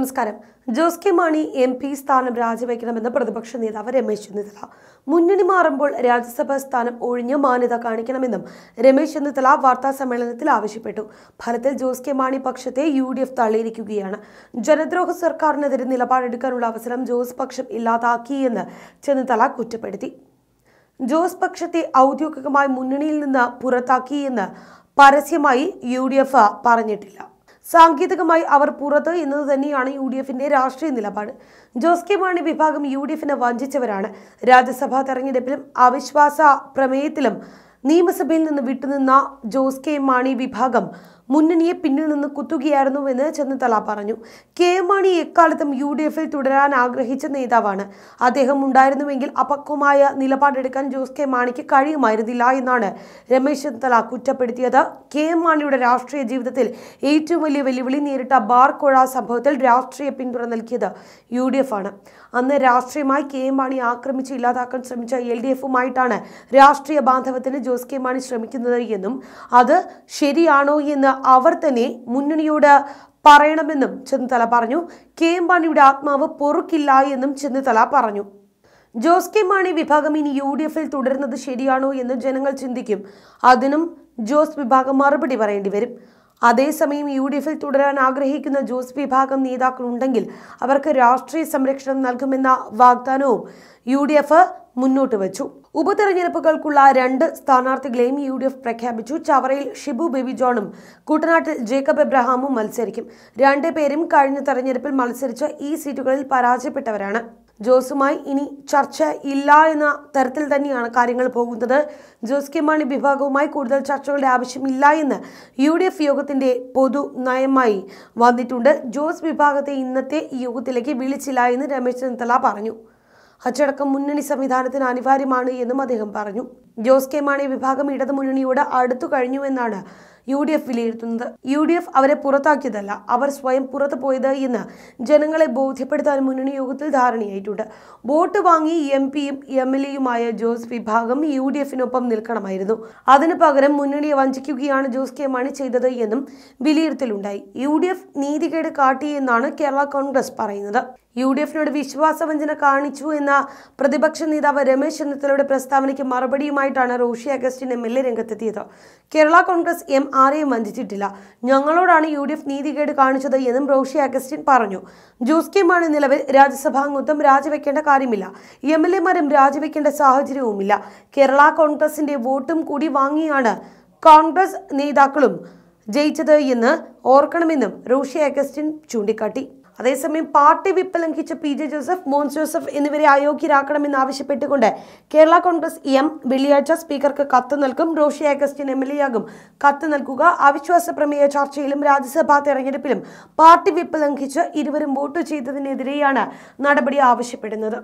നമസ്കാരം Jose K Mani M P സ്ഥാനം രാജിവെക്കണമെന്ന് പ്രതിപക്ഷ നേതാവ് രമേശ് ചെന്നിത്തല മുന്നണി മാറുമ്പോൾ രാജ്യസഭാ സ്ഥാനം ഒഴിഞ്ഞ് മാന്യത കാണിക്കണമെന്നും രമേശ് ചെന്നിത്തല വാർത്താ സമ്മേളനത്തിൽ ആവശ്യപ്പെട്ടു ഫലത്തിൽ ജോസ് കെ മാണി പക്ഷത്തെ യു ഡി എഫ് തള്ളിയിരിക്കുകയാണ് ജനദ്രോഹ സർക്കാരിനെതിരെ നിലപാടെടുക്കാനുള്ള അവസരം ജോസ് പക്ഷം ഇല്ലാതാക്കിയെന്ന് ചെന്നിത്തല കുറ്റപ്പെടുത്തി ജോസ് പക്ഷത്തെ ഔദ്യോഗികമായി മുന്നണിയിൽ നിന്ന് പുറത്താക്കിയെന്ന് പരസ്യമായി യു പറഞ്ഞിട്ടില്ല സാങ്കേതികമായി അവർ പുറത്ത് എന്നത് തന്നെയാണ് യു ഡി എഫിന്റെ രാഷ്ട്രീയ നിലപാട് ജോസ് കെ മാണി വിഭാഗം യു ഡി എഫിനെ വഞ്ചിച്ചവരാണ് രാജ്യസഭാ തെരഞ്ഞെടുപ്പിലും അവിശ്വാസ പ്രമേയത്തിലും നിയമസഭയിൽ നിന്ന് വിട്ടുനിന്ന ജോസ് കെ മാണി വിഭാഗം മുന്നണിയെ പിന്നിൽ നിന്ന് കുത്തുകയായിരുന്നുവെന്ന് ചെന്നിത്തല പറഞ്ഞു കെ എം മാണി എക്കാലത്തും യു ഡി എഫിൽ തുടരാൻ ആഗ്രഹിച്ച നേതാവാണ് അദ്ദേഹം ഉണ്ടായിരുന്നുവെങ്കിൽ അപക്വമായ നിലപാടെടുക്കാൻ ജോസ് കെ മാണിക്ക് കഴിയുമായിരുന്നില്ല എന്നാണ് രമേശ് ചെന്നിത്തല കുറ്റപ്പെടുത്തിയത് കെ എം മാണിയുടെ രാഷ്ട്രീയ ജീവിതത്തിൽ ഏറ്റവും വലിയ വെല്ലുവിളി നേരിട്ട ബാർക്കോഴ സംഭവത്തിൽ രാഷ്ട്രീയ പിന്തുണ നൽകിയത് യു ഡി എഫ് ആണ് അന്ന് രാഷ്ട്രീയമായി കെ എം മാണി ആക്രമിച്ച് ഇല്ലാതാക്കാൻ ശ്രമിച്ച എൽ ഡി എഫുമായിട്ടാണ് രാഷ്ട്രീയ ബാന്ധവത്തിന് ജോസ് കെ മാണി ശ്രമിക്കുന്നത് എന്നും അത് ശരിയാണോ എന്ന് അവർ തന്നെ മുന്നണിയോട് പറയണമെന്നും ചെന്നിത്തല പറഞ്ഞു കെ എം മാണിയുടെ ആത്മാവ് പൊറുക്കില്ല എന്നും ചെന്നിത്തല പറഞ്ഞു ജോസ് കെ മാണി വിഭാഗം ഇനി യു ഡി എഫിൽ തുടരുന്നത് ശരിയാണോ എന്ന് ജനങ്ങൾ ചിന്തിക്കും അതിനും ജോസ് വിഭാഗം മറുപടി പറയേണ്ടി വരും അതേസമയം യു ഡി എഫിൽ തുടരാൻ ആഗ്രഹിക്കുന്ന ജോസ് വിഭാഗം നേതാക്കളുണ്ടെങ്കിൽ അവർക്ക് രാഷ്ട്രീയ സംരക്ഷണം നൽകുമെന്ന വാഗ്ദാനവും യു ഡി എഫ് മുന്നോട്ട് വച്ചു ഉപതെരഞ്ഞെടുപ്പുകൾക്കുള്ള രണ്ട് സ്ഥാനാർത്ഥികളെയും യു ഡി എഫ് പ്രഖ്യാപിച്ചു ചവറയിൽ ഷിബു ബേബി ജോണും കുട്ടനാട്ടിൽ ജേക്കബ് എബ്രഹാമും മത്സരിക്കും രണ്ടു പേരും കഴിഞ്ഞ തെരഞ്ഞെടുപ്പിൽ മത്സരിച്ച ഈ സീറ്റുകളിൽ പരാജയപ്പെട്ടവരാണ് ജോസുമായി ഇനി ചർച്ച ഇല്ല എന്ന തരത്തിൽ തന്നെയാണ് കാര്യങ്ങൾ പോകുന്നത് ജോസ് കെ മാണി വിഭാഗവുമായി കൂടുതൽ ചർച്ചകളുടെ ആവശ്യമില്ല എന്ന് യു ഡി എഫ് യോഗത്തിന്റെ പൊതു നയമായി വന്നിട്ടുണ്ട് ജോസ് വിഭാഗത്തെ ഇന്നത്തെ യോഗത്തിലേക്ക് വിളിച്ചില്ല എന്ന് രമേശ് ചെന്നിത്തല പറഞ്ഞു ഹജ്ജടക്കം മുന്നണി സംവിധാനത്തിന് അനിവാര്യമാണ് എന്നും അദ്ദേഹം പറഞ്ഞു ജോസ് കെ മാണി വിഭാഗം ഇടതുമുന്നണിയോട് അടുത്തു കഴിഞ്ഞുവെന്നാണ് യു ഡി എഫ് വിലയിരുത്തുന്നത് യു ഡി എഫ് അവരെ പുറത്താക്കിയതല്ല അവർ സ്വയം പുറത്ത് പോയത് എന്ന് ജനങ്ങളെ ബോധ്യപ്പെടുത്താൻ മുന്നണി യോഗത്തിൽ ധാരണയായിട്ടുണ്ട് വോട്ട് വാങ്ങി എം പിയും എം എൽ എയുമായ ജോസ് വിഭാഗം യു ഡി എഫിനൊപ്പം നിൽക്കണമായിരുന്നു അതിനു പകരം മുന്നണിയെ വഞ്ചിക്കുകയാണ് ജോസ് കെ മണി ചെയ്തത് എന്നും വിലയിരുത്തലുണ്ടായി യു ഡി എഫ് നീതികേട് കാട്ടിയെന്നാണ് കേരള കോൺഗ്രസ് പറയുന്നത് യു ഡി എഫിനോട് വിശ്വാസവഞ്ചന കാണിച്ചു എന്ന പ്രതിപക്ഷ നേതാവ് രമേശ് ചെന്നിത്തലയുടെ പ്രസ്താവനയ്ക്ക് മറുപടിയുമായിട്ടാണ് Roshi Augustine M L A രംഗത്തെത്തിയത് കേരള കോൺഗ്രസ് എം ആരെയും വഞ്ചിച്ചിട്ടില്ല ഞങ്ങളോടാണ് യു ഡി എഫ് നീതികേട് കാണിച്ചത് എന്നും റോഷി അഗസ്റ്റിൻ പറഞ്ഞു ജോസ് കെ മാണി നിലവിൽ രാജ്യസഭാംഗത്വം രാജിവെക്കേണ്ട കാര്യമില്ല എം എൽ എമാരും രാജിവെക്കേണ്ട സാഹചര്യവുമില്ല കേരള കോൺഗ്രസിന്റെ വോട്ടും കൂടി വാങ്ങിയാണ് കോൺഗ്രസ് നേതാക്കളും ജയിച്ചത് എന്ന് ഓർക്കണമെന്നും റോഷി അഗസ്റ്റിൻ ചൂണ്ടിക്കാട്ടി അതേസമയം പാർട്ടി വിപ്പ് ലംഘിച്ച പി ജെ ജോസഫ് മോൻസ് ജോസഫ് എന്നിവരെ അയോഗ്യരാക്കണമെന്നാവശ്യപ്പെട്ടുകൊണ്ട് കേരള കോൺഗ്രസ് എം വെള്ളിയാഴ്ച സ്പീക്കർക്ക് കത്ത് നൽകും റോഷി അഗസ്റ്റിൻ എം എൽ എയാകും കത്ത് നൽകുക അവിശ്വാസ പ്രമേയ ചർച്ചയിലും രാജ്യസഭാ തെരഞ്ഞെടുപ്പിലും പാർട്ടി വിപ്പ് ലംഘിച്ച് ഇരുവരും വോട്ട് ചെയ്തതിനെതിരെയാണ് നടപടി ആവശ്യപ്പെടുന്നത്